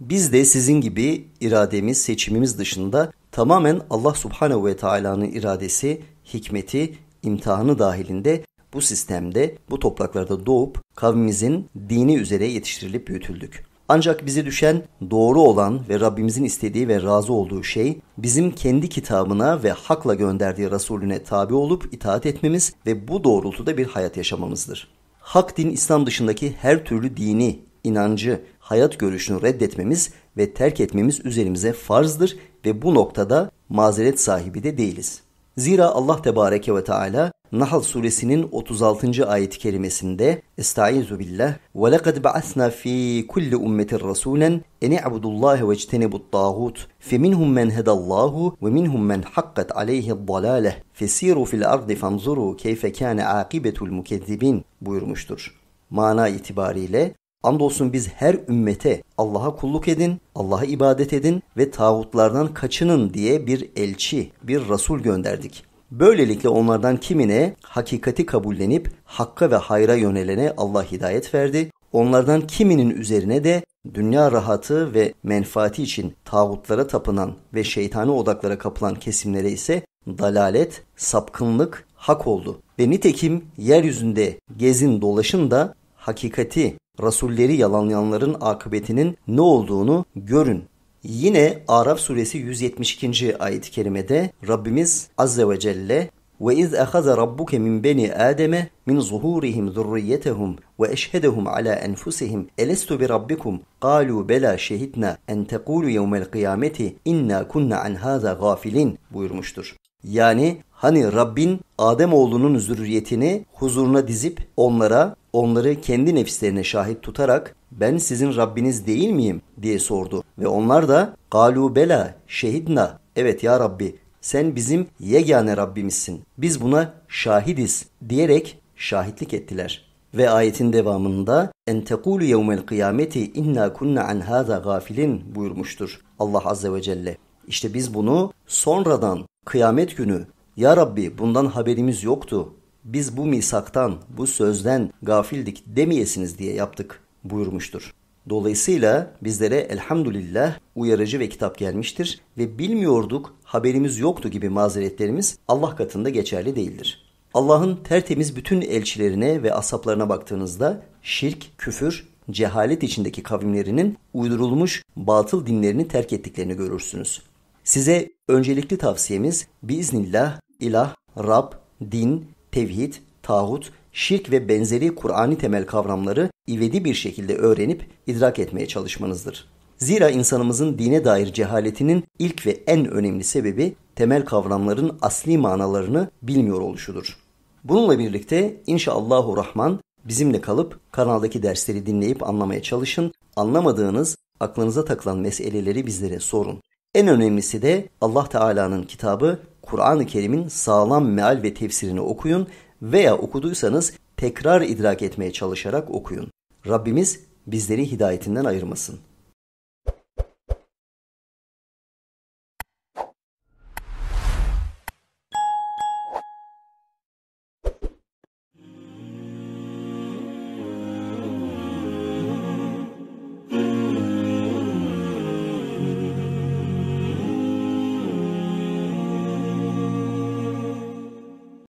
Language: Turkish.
Biz de sizin gibi irademiz, seçimimiz dışında tamamen Allah Subhanahu ve Taala'nın iradesi, hikmeti, imtihanı dahilinde bu sistemde, bu topraklarda doğup kavmimizin dini üzere yetiştirilip büyütüldük. Ancak bize düşen doğru olan ve Rabbimizin istediği ve razı olduğu şey bizim kendi kitabına ve hakla gönderdiği Resulüne tabi olup itaat etmemiz ve bu doğrultuda bir hayat yaşamamızdır. Hak din İslam dışındaki her türlü dini inancı, hayat görüşünü reddetmemiz ve terk etmemiz üzerimize farzdır ve bu noktada mazeret sahibi de değiliz. Zira Allah Tebareke ve Teala Nahl suresinin 36. ayet-i kerimesinde Estaizu billah ve lekad ba'asna fi kulli ummetin rasulen en i'budullahi ve ictenibut tağut fe minhum men hedallahu ve minhum men hakkat aleyhi dalaleh fesiru fil ardi fanzuru keyfe kâne akibetul mukezzibin buyurmuştur. Mana itibariyle Andolsun biz her ümmete Allah'a kulluk edin, Allah'a ibadet edin ve tağutlardan kaçının diye bir elçi, bir rasul gönderdik. Böylelikle onlardan kimine hakikati kabullenip hakka ve hayra yönelene Allah hidayet verdi. Onlardan kiminin üzerine de dünya rahatı ve menfaati için tağutlara tapınan ve şeytani odaklara kapılan kesimlere ise dalalet, sapkınlık hak oldu. Ve nitekim yeryüzünde gezin dolaşın da hakikati Rasulleri yalanlayanların akıbetinin ne olduğunu görün. Yine Araf suresi 172. ayet-i kerimede Rabbimiz Azze ve Celle ve iz ahaza rabbuke min beni ademe min zuhurihim zurriyetehum ve eşhedehum ala enfusihim elestu bi rabbikum kalu bela şehitna en tekulu yevmel kıyameti inna kunna an haza gafilin buyurmuştur. Yani Hani Rabbin Adem oğlunun zürriyetini huzuruna dizip onlara, onları kendi nefislerine şahit tutarak ben sizin Rabbiniz değil miyim diye sordu. Ve onlar da galu bela şehidna evet ya Rabbi sen bizim yegane Rabbimizsin. Biz buna şahidiz diyerek şahitlik ettiler. Ve ayetin devamında en tekulu yevmel kıyameti inna kunna an hâza gafilin buyurmuştur Allah Azze ve Celle. İşte biz bunu sonradan kıyamet günü ya Rabbi bundan haberimiz yoktu. Biz bu misaktan, bu sözden gafildik demeyesiniz diye yaptık buyurmuştur. Dolayısıyla bizlere elhamdülillah uyarıcı ve kitap gelmiştir ve bilmiyorduk, haberimiz yoktu gibi mazeretlerimiz Allah katında geçerli değildir. Allah'ın tertemiz bütün elçilerine ve asaplarına baktığınızda şirk, küfür, cehalet içindeki kavimlerinin uydurulmuş batıl dinlerini terk ettiklerini görürsünüz. Size öncelikli tavsiyemiz biiznillah ilah, Rab, din, tevhid, tağut, şirk ve benzeri Kur'an'i temel kavramları ivedi bir şekilde öğrenip idrak etmeye çalışmanızdır. Zira insanımızın dine dair cehaletinin ilk ve en önemli sebebi temel kavramların asli manalarını bilmiyor oluşudur. Bununla birlikte inşallahü rahman bizimle kalıp kanaldaki dersleri dinleyip anlamaya çalışın. Anlamadığınız, aklınıza takılan meseleleri bizlere sorun. En önemlisi de Allah Teala'nın kitabı Kur'an-ı Kerim'in sağlam meal ve tefsirini okuyun veya okuduysanız tekrar idrak etmeye çalışarak okuyun. Rabbimiz bizleri hidayetinden ayırmasın.